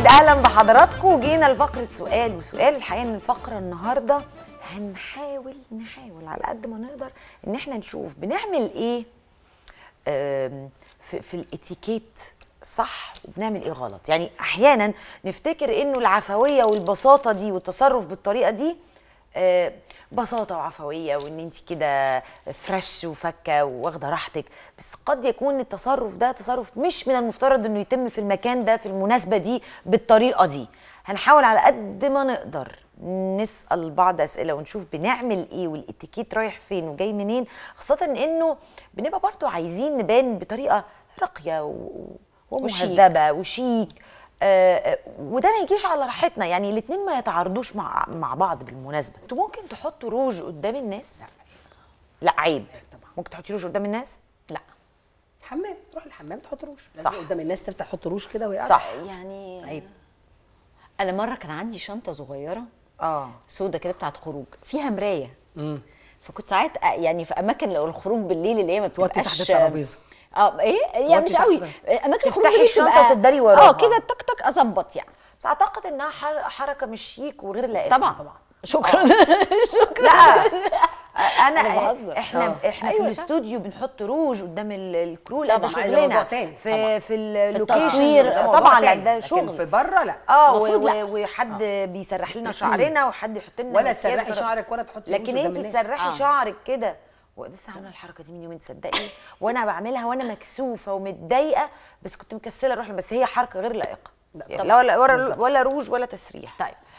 جديد اهلا بحضراتكم جينا لفقره سؤال وسؤال الحقيقه ان الفقره النهارده هنحاول نحاول على قد ما نقدر ان احنا نشوف بنعمل ايه في, في الاتيكيت صح وبنعمل ايه غلط يعني احيانا نفتكر انه العفويه والبساطه دي والتصرف بالطريقه دي آه، بساطه وعفويه وان انت كده فريش وفكه واخده راحتك بس قد يكون التصرف ده تصرف مش من المفترض انه يتم في المكان ده في المناسبه دي بالطريقه دي هنحاول على قد ما نقدر نسال بعض اسئله ونشوف بنعمل ايه والاتيكيت رايح فين وجاي منين خاصه انه بنبقى برضو عايزين نبان بطريقه راقيه ومهذبه وشيك آه، آه، وده ما يجيش على راحتنا يعني الاثنين ما يتعارضوش مع مع بعض بالمناسبه انتوا ممكن تحطوا روج قدام الناس لا لا عيب طبعا ممكن تحطي روج قدام الناس لا حمام تروح الحمام تحط روج صح قدام الناس تفتح تحط روج كده وهي صح يعني عيب انا مره كان عندي شنطه صغيره اه سودة كده بتاعت خروج فيها مرايه امم فكنت ساعات آه، يعني في اماكن الخروج بالليل اللي هي ما بتبقاش تحت الترابيزه اه ايه؟, ايه يعني مش قوي إيه، اماكن تفتحي الشنطه وتداري آه، وراها اه كده تك تك اظبط يعني بس اعتقد انها حركه مش شيك وغير لائقه طبعا طبعا شكرا آه. شكرا لا انا احنا أوه. احنا أيوة في الاستوديو بنحط روج قدام الكرو لا يعني ده شغلنا في في اللوكيشن طبعا لا ده شغل لكن في بره لا اه وحد آه. بيسرح لنا شعرنا وحد يحط لنا ولا تسرحي شعرك ولا تحطي لكن انت تسرحي شعرك كده ولسه عامله الحركه دي من يومين تصدقني وانا بعملها وانا مكسوفه ومتضايقه بس كنت مكسله اروح بس هي حركه غير لائقه لا يعني ولا, ولا روج ولا تسريح طيب